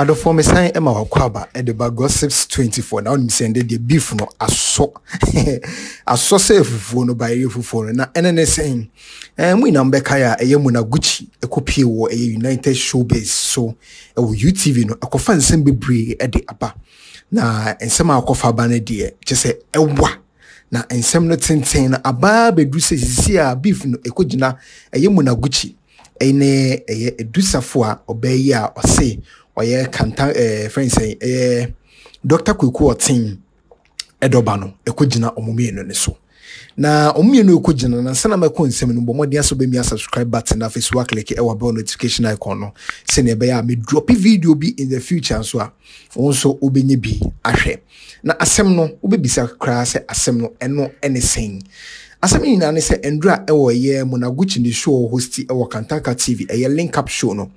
adɔfoɔ me san ma wakɔ aba de ba gossips 24 na wonim sɛ ndɛ deɛ beef no asɔ asɔ sɛ fufuo no baɛyɛ fufuo no na ɛne ne sɛn eh, mu nyinam bɛkae a ɛyɛ mu na gucci ɛkɔpie wɔ ɛyɛ united showbase so ɛwɔ eh, utv no ɛkɔfa nsɛm bebree eh, de aba na nsɛm a akɔfa aba no deɛ kyɛ sɛ ɛwa na nsɛm no tenten no abaa bɛduru sɛ sisi a beef no ɛkɔgyina ɛyɛ mu na gucci ɛne ɛyɛ adusafo a ɔbɛyi a ɔse ɔyɛ kanta ɛɛ fɛn sɛn ɛyɛ dr kweku ɔtin ɛdɔba no ɛkɔ gyina ɔmo mmienu ne so na ɔmo mmienu ɛkɔ gyina na nsana mɛkɔ nsɛm no bɔ ɔmo de asɔ bɛmi a subscribe button na afei so wa click ɛwɔ abɛɛ notification icon no sɛnea ɛbɛyɛ a mi dropi video bi in the future nso a wɔn nso ɔbɛnya bi ahwɛ na asɛm no ɔbɛbisa koraa sɛ asɛm no ɛno ɛne sɛn asɛm nyinaa ne sɛ ndura ɛwɔ ɛyɛ munaguchi ne show hosti ɛwɔ kantanka tv ɛyɛ link up show no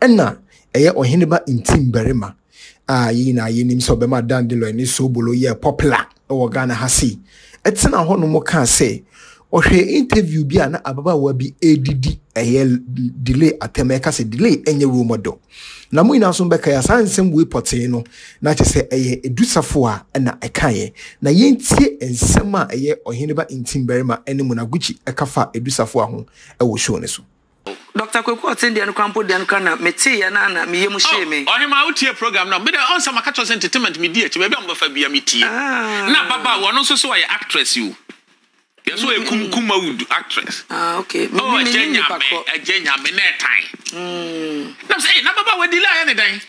ɛna ɛyɛ ɔheneba ntim barima a yɛyi na yɛnim sɛ ɔbɛma dandelo ne sobolo yɛ popular wɔ ghana ha sei ɛtena hɔ nom kaa sɛ ɔhwɛ interview bi a na ababaawa bi ɛredidi ɛyɛ delay atɛm ɛka sɛ delay ɛnyɛ na mo nyinaa nso bɛka yɛ saa nsɛm wei pɔtee no na kyerɛ sɛ ɛyɛ edusafo a ɛna ɛkaeɛ na yɛntie nsɛm a ɛyɛ ɔheneba ntim barima ɛne munagukyi ɛka fa edusafo dr kweku ɔte deɛ no kwan po deɛ no kwan na meteeɛ no ana meyɛ mu hyee oh, me ɔhema wotie program no mede ɔnsa maka kyɛ sɛ entertainment medi akyi baabi a mobɛfa bia metie ah. na baba wɔno nso so ɔyɛ actress yi yɛ so ɔyɛ kumkum awood actress ɔgya ah, oh, nyame agya nyame na ɛtan mm. nam sɛ eh, na baba wadi la ayɛ ne dan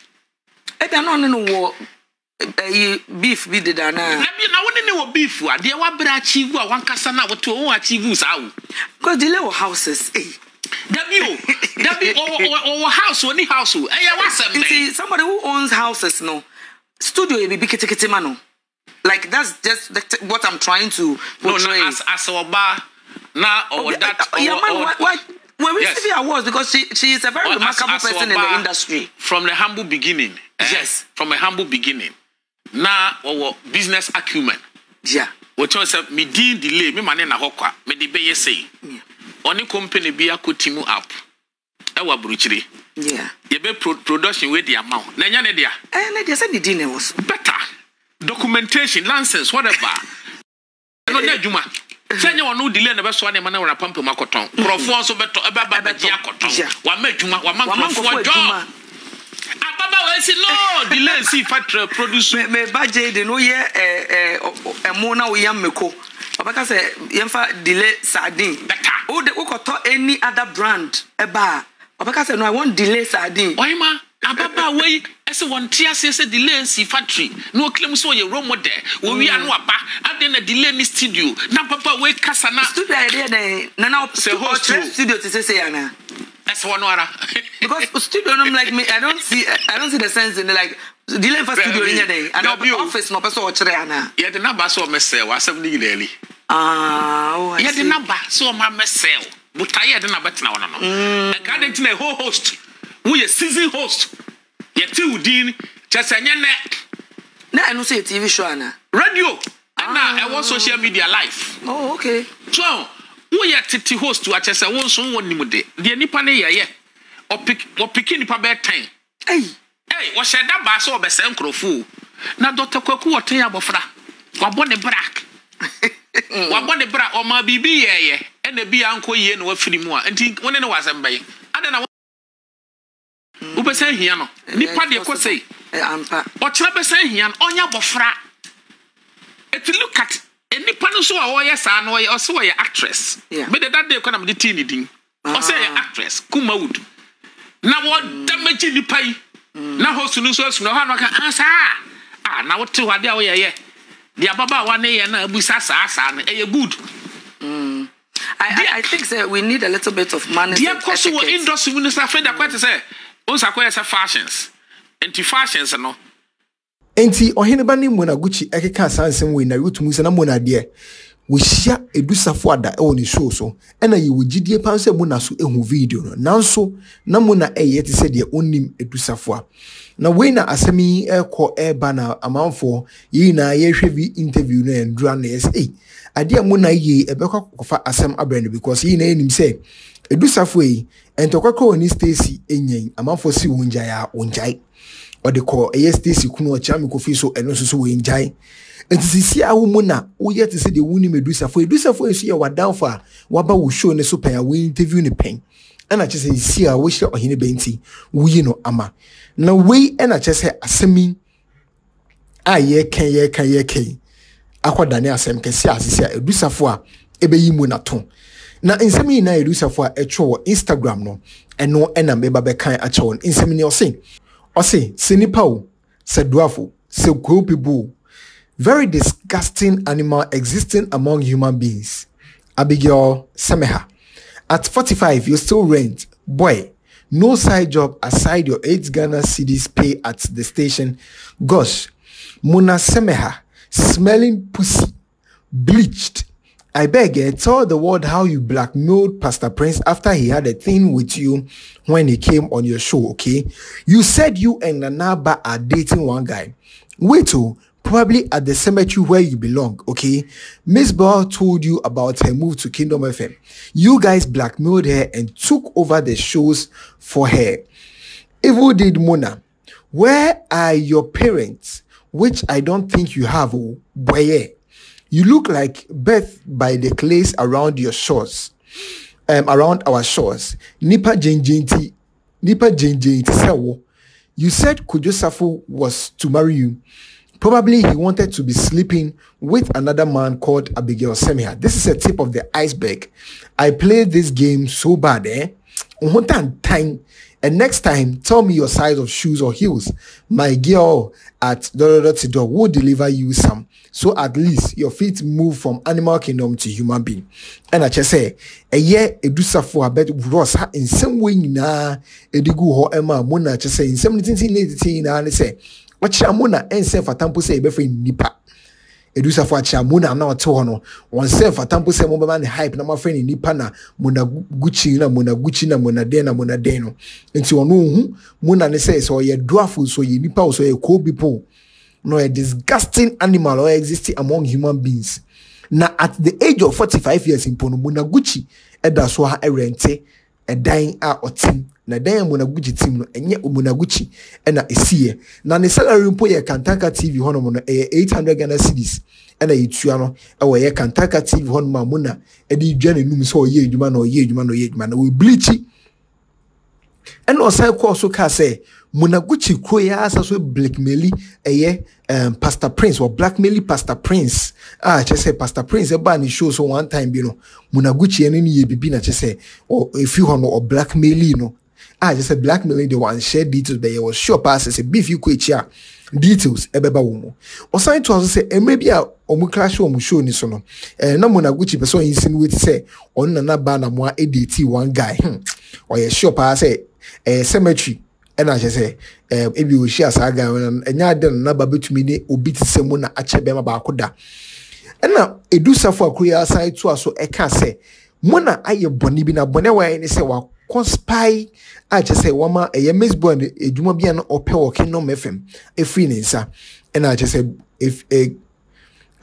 ɛda na ɔne no wɔ ɛyi beef bi deda na. na bi na wone ne wɔ beef a deɛ wabrɛ achieve a wankasa na wote wɔn achieve saa wo. because delay wɔ houses eyi. Eh. Hey dabi o dabi ɔwɔ house o ni house o ɛyɛ wasɛm dɛ. nti somebody who owns houses no studio yɛ bibi kitikiti ma no like that's just the, what i'm trying to portray. no no as as ɔba na ɔwɔ oh, that ɔwɔ uh, ɔwɔ. Yeah, we yes. receive awards because she she is a very well, remarkable as, as person in the industry. from the humble beginning. Eh, yes from a humble beginning na ɔwɔ business acumen. yeah. wɔtɔn sɛ Me din delay Me ma na hokwa. Me mi de bɛ yɛ ɔne company bi akɔti mu app ɛwɔ aburukyire yɛbɛ production wei di ama wo na ɛnyɛ ne dea eh, ne deɛ sɛ didi ne wo so better documentation license whatever ɛno nyɛ adwuma sɛ nyɛ wɔn delay na bɛsoa nneɛma na wɔn apampam mm-hmm. akɔtɔn nkurɔfoɔ nso bɛtɔ ɛbɛba bɛgye akɔtɔn wama adwuma wama nkurɔfoɔ jɔn ababaawa ah, esi no delay si factory produce. mɛ mɛ bajɛ de n'o yɛ ɛɛ ɛmu na o yam meko ɔbɛka sɛ yɛmfa delay sardine better wode wokɔtɔ any other brand ɛba a ɔbɛka sɛ no i want delay sardine ɔhema ababaawa yi ɛsɛ wɔn ti ase sɛ delay nsi factory na ɔkilem sɛ ɔyɛ role model wɔwia no aba adeɛ na delay ni studio na ababaawa yi kasa na. studio ayɛ deɛ dɛn nana ɔkyerɛ studio ti sese yana. ɛsɛ wɔn ara. because studio no like me i don't see i don't see the sense in it like delay for studio ni yɛ dɛn and office na ɔpɛ sɛ ɔkyerɛ yana. yɛ de n'aba sɛ ɔmɛ sɛ w'asɛm ni yinɛ yɛ yɛde naba sɛ ɔma mɛsɛl botae yɛde naba tena wɔno no ɛka de ntina ɛho host woyɛ season host yɛte wo din kyɛ sɛ nyɛ nɛ na ɛno sɛ tv show ana radio ɛna ɛwɔ ah. social media life oh, okay. so woyɛ tete host akyɛ sɛ wo nso wɔ nim de deɛ nipa ne yɛyɛ ɔpiki nipa bɛɛ tan ei wɔhyɛ dabaa sɛ ɔbɛsɛe nkurɔfoɔ na dɔtɔ kwaku wɔtɛn abɔfra wabɔ ne brak Mm. wabɔ ne bra ɔma biribi yɛɛyɛ ɛna bi a nkɔ yie na wafiri mu a nti wone ne wasɛm bɛyɛ adɛn na wobɛsɛ mm. hia no eh, nipa deɛ kɔ sei eh, ɔkyerɛ bɛsɛ hia no ɔnyɛ abɔfra ɛti look at eh, nipa no so a wɔyɛ saa no ɔyɛ ɔsɛ wɔyɛ actress mede da day kɔ na mede tee ne din ah. ɔsɛ yɛ actress kuma wood na wɔdamagye mm. nipa yi na hosu no nso asunu ɔhɔ a no ɔka ansaa ah, a ah, na wote hɔ adeɛ a woyɛyɛ deɛ ababaawa ne yɛ na abusa saa saa no ɛyɛ good. Mm. I, I, I think sir, we need a little bit of management. Deɛ kɔ so wɔ industry mu no sɛ afei da kɔ te sɛ onsa kɔ yɛ fashions nti fashions no. nti ɔheneba ne mmonaguchi ɛkeka saa nsɛm wei na wotumi sɛ na mmona deɛ wɔhyia edusafo ada ɛwɔ ne show so ɛna yɛwɔ gyidie pan sɛ mu na so ehu video no nanso na muna ɛyɛ te sɛ deɛ onim edusafo a na wei na asɛm yi ɛrekɔ ɛreba na amanfoɔ yɛn nyinaa yɛrehwɛ bi interview no ɛndura na yɛsɛ ei eh. adeɛ a na yie ɛbɛkɔ akɔfa asɛm abɛn no because yɛn nyinaa yɛnim sɛ edusafo yi ntɔkwa kɔ wɔn ni stacy enyɛn amanfoɔ si wɔn gyae a wɔn gyae. ɔde kɔ ɛyɛ stasi kunu ɔkyia mi kofi so ɛno nso so wɔn gyae nti sisi awo mu na woyɛ te sɛ deɛ wuni mu edusafo edusafo nso yɛ wadanfo a waba wo show ne so pɛn a wo interview ne pɛn ɛna kyerɛ sɛ sisi a wohyɛ ɔhene bɛnti woyi no ama na wei ɛna kyerɛ sɛ asɛm yi a yɛreka yɛreka yɛreka yi akɔdane asɛm kɛseɛ asese a edusafo a ɛbɛyi mu na to na nsɛm yi na edusafo a ɛtwerɛ wɔ instagram no ɛno ɛna mbɛba bɛkan akyɛ wɔn nsɛm ni ɔse ɔsi sɛ nipa o sɛ duafo sɛ kuro pipo very disgusting animal existing among human beings abigail semeha at forty-five you still rent boy no side job aside your eight ghana CDs pay at the station gosh muna semeha smelling pussy bleached I beg, eh, tell the world how you blackmailed Pastor Prince after he had a thing with you when he came on your show, okay? You said you and Nanaba are dating one guy. Wait, oh, probably at the cemetery where you belong, okay? Miss Bell told you about her move to Kingdom FM. You guys blackmailed her and took over the shows for her. Evil did Mona. Where are your parents? Which I don't think you have, oh, boy, eh? You look like Beth by the clays around your shores, um, around our shores. Nipa jenjenti, nipa jenjenti sewo. You said Kujosafu was to marry you. Probably he wanted to be sleeping with another man called Abigail Semia. This is a tip of the iceberg. I played this game so bad, eh? And next time, tell me your size of shoes or heels. My girl at Tidor will deliver you some. So at least your feet move from animal kingdom to human being. And I just say, a eh, year a do suffer a bit ross in some way na a digu ho emma mona just say in seventeen eighteen and say, What shamona and say for temple say before nipa edusafo akyia mu na na ɔte hɔ no wɔn sɛ mfata mpo sɛ mo bɛma ne hype na mo afɛ ne nipa na mo na gucci na mo na gucci na mo na den na mo na den no nti ɔno ohu mo na ne sɛ sɛ ɔyɛ doafo so ɔyɛ nipa so ɔyɛ cold people na ɔyɛ disgusting animal ɔyɛ exist among human beings na at the age of forty five years mpo no mo na gucci ɛda so ha ɛrɛnte. ɛdan a ɔtem na dan a monaguchi tim no ɛnyɛ monaguchi ɛna ɛsiɛ na ne salary mpo yɛ kantanka tv hɔnom no ɛyɛ eight hundred ghana cedis ɛna yɛtua no ɛwɔ yɛ kantanka tv hɔnom a mona ɛde dwa n'anum sɛ ɔyɛ edwuma na ɔyɛ edwuma na ɔyɛ edwuma na ɔbleakyi ɛna ɔsan kɔɔ so kaa sɛ munaguchi kuro yi asa so blackmaili ɛyɛ um, pastor prince or blackmaili pastor prince a ah, kyerɛ sɛ pastor prince ɛbaa e ne show so one time bi no munaguchi ɛne ni yɛ bibi na kyerɛ sɛ ɛfi hɔ no ɔ blackmaili no a kyerɛ sɛ blackmaili de wanhyɛ details bɛyɛ wɔ sure paa sɛ sɛ kɔ akyi a details ɛbɛba wɔ mu ɔsan to so sɛ mmerɛ bi a wɔn kra hyɛ wɔn show ni so no ɛɛ eh, na munaguchi pɛ sɛ ɔyɛ insinuate sɛ ɔno nana baa na mo a ɛde eti one guy hmm ɔyɛ sure paa sɛ ɛɛ eh, cemetery ɛna ahyɛ sɛ ɛɛ ebi ohyia saa guy wɔn na ɛnyɛ adan na naba betumi ne obi ti sɛ mu na akyɛ bɛrima baako da ɛna edusafo akoro yɛ asan to aso ɛka sɛ mo na ayɛ bɔnne bi na bɔnne wɔayɛ ne sɛ wakɔ conspire a kyerɛ sɛ wɔma ɛyɛ mixboard adwuma bi a na ɔpɛ wɔ kingdom fm efiri ne nsa ɛna akyerɛ sɛ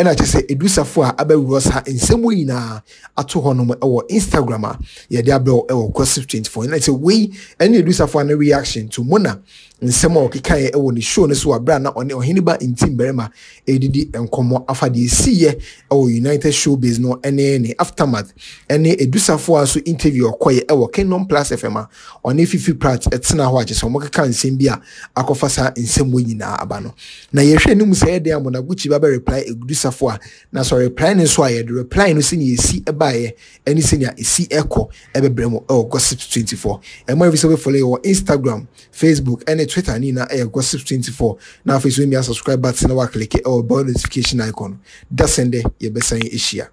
ɛna kyerɛ sɛ edusafo a abɛwurɔ saa nsɛm nyinaa ato hɔnom ɛwɔ instagram a yɛde abrɛw ɛwɔ gossip twenty four ɛna kyerɛ wei ɛne edusafo a ne reaction to mona nsɛm a ɔkekaeɛ ɛwɔ ne show no so wabrɛ a na ɔne ɔhene ba ntim barima ɛdidi nkɔmmɔ afa deɛ ɛsiiɛ ɛwɔ united showbiz no ɛne ne aftermath ɛne edusafoɔ a so interview ɔkɔyɛ ɛwɔ kingdom plus fm a ɔne fifi prat ɛtena hɔ akyɛ sɛ ɔmɔkeka nsɛm bi a akɔfa saa nsɛm wɔ nyinaa aba no na yɛhwɛ no mu sɛ ɛdeɛn a mɔnaguchi ba bɛreply edusafoɔ a na sɛ ɔreply no nso a yɛde reply no sɛnea ɛsi ɛbaeɛ ɛne sɛnea ɛsi ɛkɔ ɛbɛbrɛ mu ɛwɔ gossip 24 ɛmɔ ɛfi sɛ wobɛfɔlɔ wɔ instagram facebook ɛne twitter ni na ɛyɛ gossip twenty four na afei so emi a subscribe button na wa click ɛwɔ bell notification icon dasɛn dɛ yɛbɛsan ehyia.